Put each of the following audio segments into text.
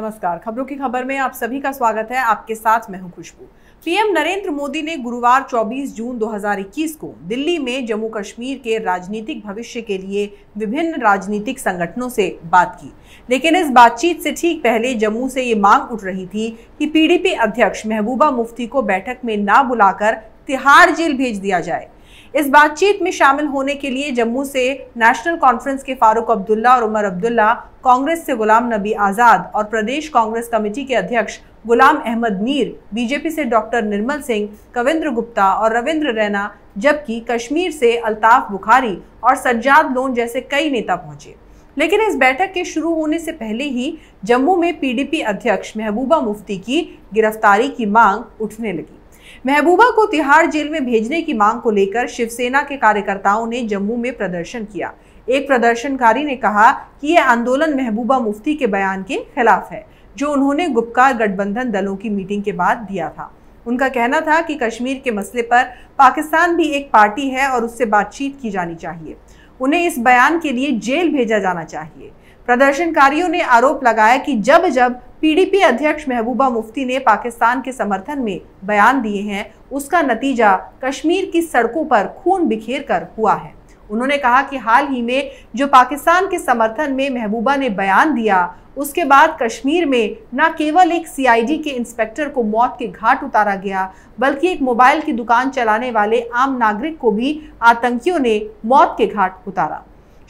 नमस्कार खबरों की खबर में आप सभी का स्वागत है आपके साथ मैं हूं खुशबू पीएम नरेंद्र मोदी ने गुरुवार 24 जून 2021 को दिल्ली में जम्मू कश्मीर के राजनीतिक भविष्य के लिए विभिन्न राजनीतिक संगठनों से बात की लेकिन इस बातचीत से ठीक पहले जम्मू से ये मांग उठ रही थी कि पीडीपी अध्यक्ष महबूबा मुफ्ती को बैठक में ना बुलाकर तिहाड़ जेल भेज दिया जाए इस बातचीत में शामिल होने के लिए जम्मू से नेशनल कॉन्फ्रेंस के फारूक अब्दुल्ला और उमर अब्दुल्ला कांग्रेस से गुलाम नबी आज़ाद और प्रदेश कांग्रेस कमेटी के अध्यक्ष गुलाम अहमद मीर बीजेपी से डॉक्टर निर्मल सिंह कविंद्र गुप्ता और रविंद्र रैना जबकि कश्मीर से अल्ताफ बुखारी और सज्जाद लोन जैसे कई नेता पहुंचे लेकिन इस बैठक के शुरू होने से पहले ही जम्मू में पीडीपी अध्यक्ष महबूबा मुफ्ती की गिरफ्तारी की मांग उठने लगी महबूबा को तिहाड़ जेल में भेजने की मांग को लेकर शिवसेना के कार्यकर्ताओं ने जम्मू में प्रदर्शन किया एक प्रदर्शनकारी ने कहा कि यह आंदोलन महबूबा मुफ्ती के बयान के खिलाफ है जो उन्होंने गुप्कार गठबंधन दलों की मीटिंग के बाद दिया था उनका कहना था कि कश्मीर के मसले पर पाकिस्तान भी एक पार्टी है और उससे बातचीत की जानी चाहिए उन्हें इस बयान के लिए जेल भेजा जाना चाहिए प्रदर्शनकारियों ने आरोप लगाया कि जब जब पीडीपी अध्यक्ष महबूबा मुफ्ती ने पाकिस्तान के समर्थन में बयान दिए हैं उसका नतीजा कश्मीर की सड़कों पर खून बिखेर कर हुआ है उन्होंने कहा कि हाल ही में जो पाकिस्तान के समर्थन में महबूबा ने बयान दिया उसके बाद कश्मीर में न केवल एक सीआईडी के इंस्पेक्टर को मौत के घाट उतारा गया बल्कि एक मोबाइल की दुकान चलाने वाले आम नागरिक को भी आतंकियों ने मौत के घाट उतारा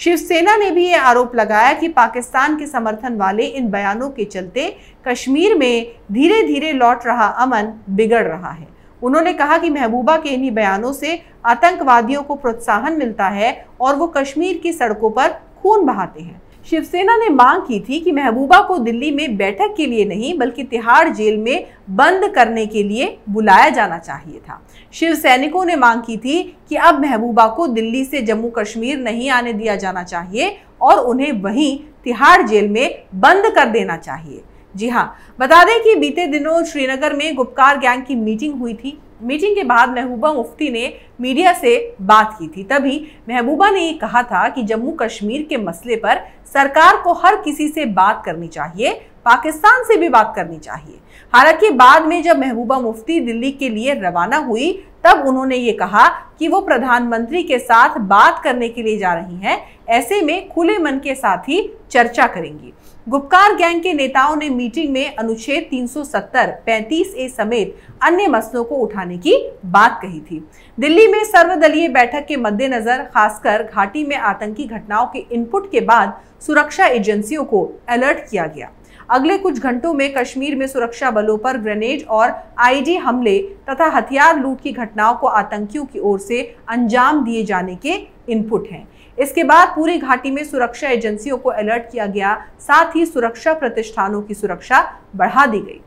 शिवसेना ने भी ये आरोप लगाया कि पाकिस्तान के समर्थन वाले इन बयानों के चलते कश्मीर में धीरे धीरे लौट रहा अमन बिगड़ रहा है उन्होंने कहा कि महबूबा के इन्हीं बयानों से आतंकवादियों को प्रोत्साहन मिलता है और वो कश्मीर की सड़कों पर खून बहाते हैं शिवसेना ने मांग की थी कि महबूबा को दिल्ली में बैठक के लिए नहीं बल्कि तिहाड़ जेल में बंद करने के लिए बुलाया जाना चाहिए था शिव सैनिकों ने मांग की थी कि अब महबूबा को दिल्ली से जम्मू कश्मीर नहीं आने दिया जाना चाहिए और उन्हें वहीं तिहाड़ जेल में बंद कर देना चाहिए जी हाँ बता दें कि बीते दिनों श्रीनगर में गुप्कार गैंग की मीटिंग हुई थी मीटिंग के बाद महबूबा मुफ्ती ने मीडिया से बात की थी तभी महबूबा ने कहा था कि जम्मू कश्मीर के मसले पर सरकार को हर किसी से बात करनी चाहिए पाकिस्तान से भी बात करनी चाहिए हालांकि बाद में जब महबूबा मुफ्ती दिल्ली के लिए रवाना हुई तब उन्होंने ये कहा कि वो प्रधानमंत्री के साथ बात करने के लिए जा रही हैं ऐसे में खुले मन के साथ ही चर्चा करेंगी गुप्कार गैंग के नेताओं ने मीटिंग में अनुच्छेद 370, 35 ए समेत अन्य मसलों को उठाने की बात कही थी दिल्ली में सर्वदलीय बैठक के मद्देनजर खासकर घाटी में आतंकी घटनाओं के इनपुट के बाद सुरक्षा एजेंसियों को अलर्ट किया गया अगले कुछ घंटों में कश्मीर में सुरक्षा बलों पर ग्रेनेड और आईडी हमले तथा हथियार लूट की घटनाओं को आतंकियों की ओर से अंजाम दिए जाने के इनपुट हैं इसके बाद पूरी घाटी में सुरक्षा एजेंसियों को अलर्ट किया गया साथ ही सुरक्षा प्रतिष्ठानों की सुरक्षा बढ़ा दी गई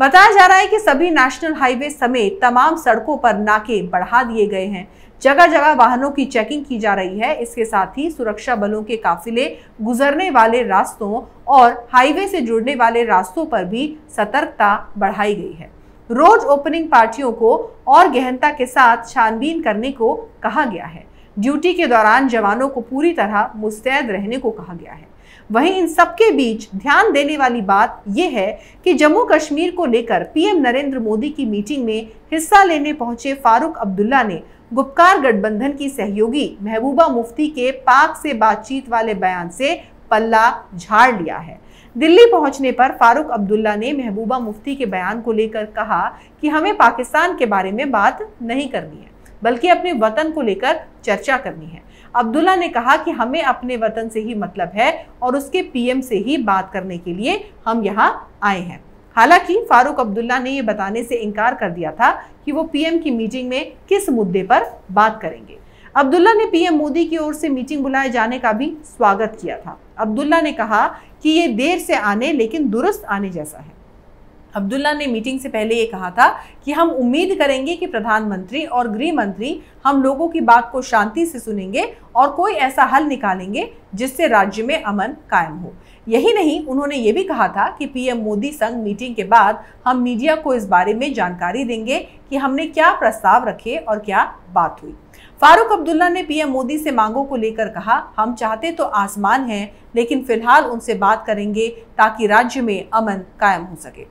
बताया जा रहा है कि सभी नेशनल हाईवे समेत तमाम सड़कों पर नाके बढ़ा दिए गए हैं जगह जगह वाहनों की चेकिंग की जा रही है इसके साथ ही सुरक्षा बलों के काफिले गुजरने वाले रास्तों और हाईवे से जुड़ने वाले रास्तों पर भी सतर्कता बढ़ाई गई है रोज ओपनिंग पार्टियों को और गहनता के साथ छानबीन करने को कहा गया है ड्यूटी के दौरान जवानों को पूरी तरह मुस्तैद रहने को कहा गया है वहीं इन सबके बीच ध्यान देने वाली बात यह है कि जम्मू कश्मीर को लेकर पीएम नरेंद्र मोदी की मीटिंग में हिस्सा लेने पहुंचे फारूक अब्दुल्ला ने गुप्कार गठबंधन की सहयोगी महबूबा मुफ्ती के पाक से बातचीत वाले बयान से पल्ला झाड़ लिया है दिल्ली पहुंचने पर फारूक अब्दुल्ला ने महबूबा मुफ्ती के बयान को लेकर कहा कि हमें पाकिस्तान के बारे में बात नहीं करनी है बल्कि अपने वतन को लेकर चर्चा करनी है अब्दुल्ला ने कहा कि हमें अपने वतन से ही मतलब है और उसके पीएम से ही बात करने के लिए हम यहाँ आए हैं हालांकि फारूक अब्दुल्ला ने ये बताने से इनकार कर दिया था कि वो पीएम की मीटिंग में किस मुद्दे पर बात करेंगे अब्दुल्ला ने पीएम मोदी की ओर से मीटिंग बुलाए जाने का भी स्वागत किया था अब्दुल्ला ने कहा कि ये देर से आने लेकिन दुरुस्त आने जैसा है अब्दुल्ला ने मीटिंग से पहले ये कहा था कि हम उम्मीद करेंगे कि प्रधानमंत्री और गृह मंत्री हम लोगों की बात को शांति से सुनेंगे और कोई ऐसा हल निकालेंगे जिससे राज्य में अमन कायम हो यही नहीं उन्होंने ये भी कहा था कि पीएम मोदी संग मीटिंग के बाद हम मीडिया को इस बारे में जानकारी देंगे कि हमने क्या प्रस्ताव रखे और क्या बात हुई फारूक अब्दुल्ला ने पीएम मोदी से मांगों को लेकर कहा हम चाहते तो आसमान हैं लेकिन फिलहाल उनसे बात करेंगे ताकि राज्य में अमन कायम हो सके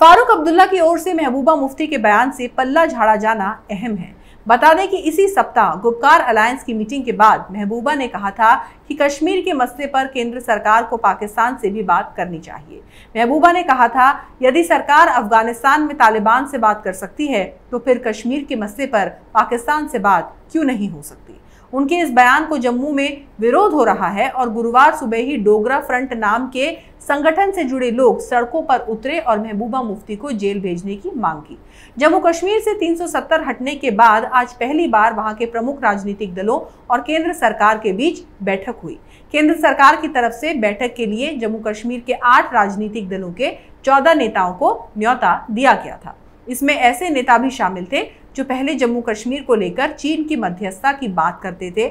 फारूक अब्दुल्ला की ओर से महबूबा मुफ्ती के बयान से पल्ला झाड़ा जाना अहम है बता दें कि इसी सप्ताह गुपकार अलायंस की मीटिंग के बाद महबूबा ने कहा था कि कश्मीर के मसले पर केंद्र सरकार को पाकिस्तान से भी बात करनी चाहिए महबूबा ने कहा था यदि सरकार अफगानिस्तान में तालिबान से बात कर सकती है तो फिर कश्मीर के मसले पर पाकिस्तान से बात क्यों नहीं हो सकती उनके इस बयान को जम्मू में विरोध हो रहा है और गुरुवार सुबह ही डोगरा फ्रंट नाम के संगठन से जुड़े लोग सड़कों पर उतरे और महबूबा मुफ्ती को जेल भेजने की मांग की जम्मू कश्मीर से 370 हटने के बाद आज पहली बार वहां के प्रमुख राजनीतिक दलों और केंद्र सरकार के बीच बैठक हुई केंद्र सरकार की तरफ से बैठक के लिए जम्मू कश्मीर के आठ राजनीतिक दलों के चौदह नेताओं को न्यौता दिया गया था इसमें ऐसे नेता भी शामिल थे जो पहले जम्मू कश्मीर को लेकर चीन की मध्यस्थता की बात करते थे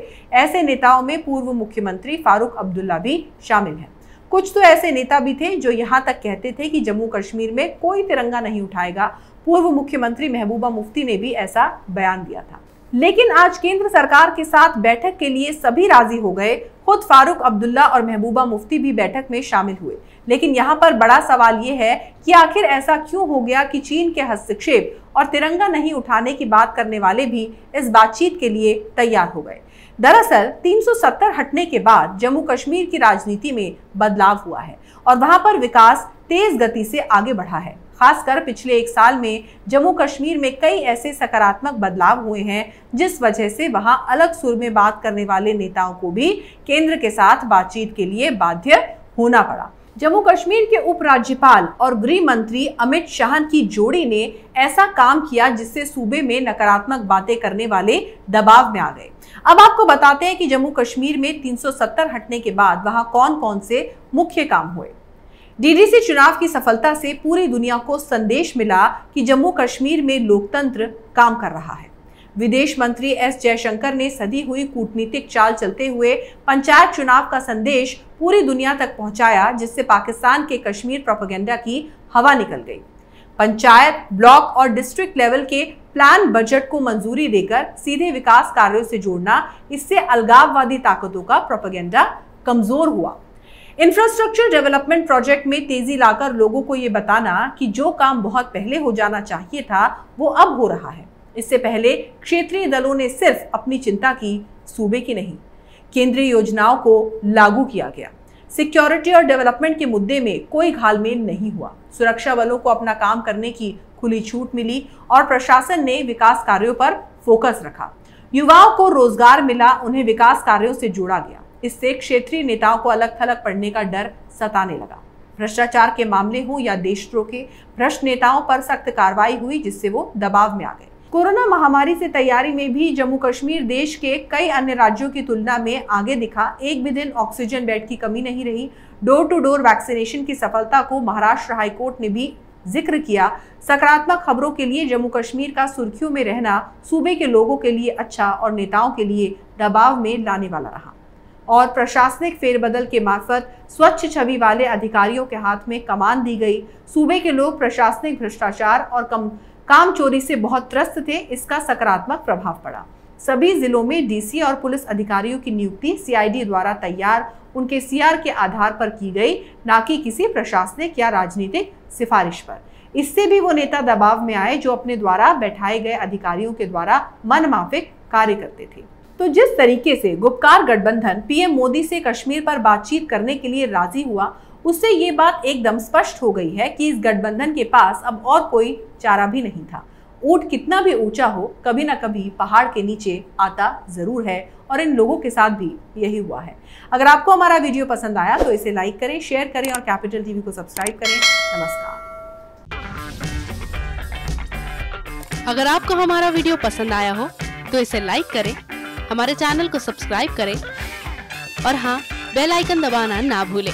ऐसे नेताओं में पूर्व मुख्यमंत्री फारूक अब्दुल्ला भी शामिल हैं कुछ तो ऐसे नेता भी थे जो यहाँ तक कहते थे कि जम्मू कश्मीर में कोई तिरंगा नहीं उठाएगा पूर्व मुख्यमंत्री महबूबा मुफ्ती ने भी ऐसा बयान दिया था लेकिन आज केंद्र सरकार के साथ बैठक के लिए सभी राजी हो गए खुद फारूक अब्दुल्ला और महबूबा मुफ्ती भी बैठक में शामिल हुए लेकिन यहाँ पर बड़ा सवाल ये है कि आखिर ऐसा क्यों हो गया कि चीन के हस्तक्षेप और तिरंगा नहीं उठाने की बात करने वाले भी इस बातचीत के लिए तैयार हो गए दरअसल 370 हटने के बाद जम्मू कश्मीर की राजनीति में बदलाव हुआ है और वहां पर विकास तेज गति से आगे बढ़ा है खासकर पिछले एक साल में जम्मू कश्मीर में कई ऐसे सकारात्मक बदलाव हुए हैं जिस वजह से वहां अलग सुर में बात करने वाले नेताओं को भी केंद्र के साथ बातचीत के लिए बाध्य होना पड़ा जम्मू कश्मीर के उपराज्यपाल और गृह मंत्री अमित शाह की जोड़ी ने ऐसा काम किया जिससे सूबे में नकारात्मक बातें करने वाले दबाव में आ गए अब आपको बताते हैं कि जम्मू कश्मीर में 370 हटने के बाद वहां कौन कौन से मुख्य काम हुए डीडीसी चुनाव की सफलता से पूरी दुनिया को संदेश मिला कि जम्मू कश्मीर में लोकतंत्र काम कर रहा है विदेश मंत्री एस जयशंकर ने सदी हुई कूटनीतिक चाल चलते हुए पंचायत चुनाव का संदेश पूरी दुनिया तक पहुंचाया जिससे पाकिस्तान के कश्मीर प्रोपोगेंडा की हवा निकल गई पंचायत ब्लॉक और डिस्ट्रिक्ट लेवल के प्लान बजट को मंजूरी देकर सीधे विकास कार्यों से जोड़ना इससे अलगाववादी ताकतों का प्रोपोगेंडा कमजोर हुआ इंफ्रास्ट्रक्चर डेवलपमेंट प्रोजेक्ट में तेजी लाकर लोगों को ये बताना कि जो काम बहुत पहले हो जाना चाहिए था वो अब हो रहा है इससे पहले क्षेत्रीय दलों ने सिर्फ अपनी चिंता की सूबे की नहीं केंद्रीय योजनाओं को लागू किया गया सिक्योरिटी और डेवलपमेंट के मुद्दे में कोई घालमेल नहीं हुआ सुरक्षा बलों को अपना काम करने की खुली छूट मिली और प्रशासन ने विकास कार्यों पर फोकस रखा युवाओं को रोजगार मिला उन्हें विकास कार्यों से जोड़ा गया इससे क्षेत्रीय नेताओं को अलग थलग पड़ने का डर सताने लगा भ्रष्टाचार के मामले हों या देशद्रोह के भ्रष्ट नेताओं पर सख्त कार्रवाई हुई जिससे वो दबाव में आ गए कोरोना महामारी से तैयारी में भी जम्मू कश्मीर देश के कई अन्य राज्यों की तुलना में आगे दिखा एक भी दिन ऑक्सीजन बेड की कमी नहीं रही डोर टू डोर वैक्सीनेशन की सफलता को महाराष्ट्र हाईकोर्ट ने भी जिक्र किया सकारात्मक खबरों के लिए जम्मू कश्मीर का सुर्खियों में रहना सूबे के लोगों के लिए अच्छा और नेताओं के लिए दबाव में लाने वाला रहा और प्रशासनिक फेरबदल के मार्फत स्वच्छ छवि वाले अधिकारियों के हाथ में कमान दी गई सूबे के लोग प्रशासनिक भ्रष्टाचार और कम काम चोरी से बहुत त्रस्त थे इसका सकारात्मक प्रभाव पड़ा सभी जिलों में डीसी और पुलिस अधिकारियों की नियुक्ति सीआईडी द्वारा तैयार उनके सीआर के आधार पर की गई ना कि किसी प्रशासनिक या राजनीतिक सिफारिश पर इससे भी वो नेता दबाव में आए जो अपने द्वारा बैठाए गए अधिकारियों के द्वारा मनमाफिक कार्य करते थे तो जिस तरीके से गुप्कार गठबंधन पीएम मोदी से कश्मीर पर बातचीत करने के लिए राजी हुआ उससे ये बात एकदम स्पष्ट हो गई है कि इस गठबंधन के पास अब और कोई चारा भी नहीं था ऊट कितना भी ऊंचा हो कभी ना कभी पहाड़ के नीचे आता ज़रूर है और इन लोगों के साथ भी यही हुआ है अगर आपको हमारा वीडियो पसंद आया तो इसे लाइक करें शेयर करें और कैपिटल टीवी को सब्सक्राइब करें नमस्कार अगर आपको हमारा वीडियो पसंद आया हो तो इसे लाइक करें हमारे चैनल को सब्सक्राइब करें और हाँ बेलाइकन दबाना ना भूलें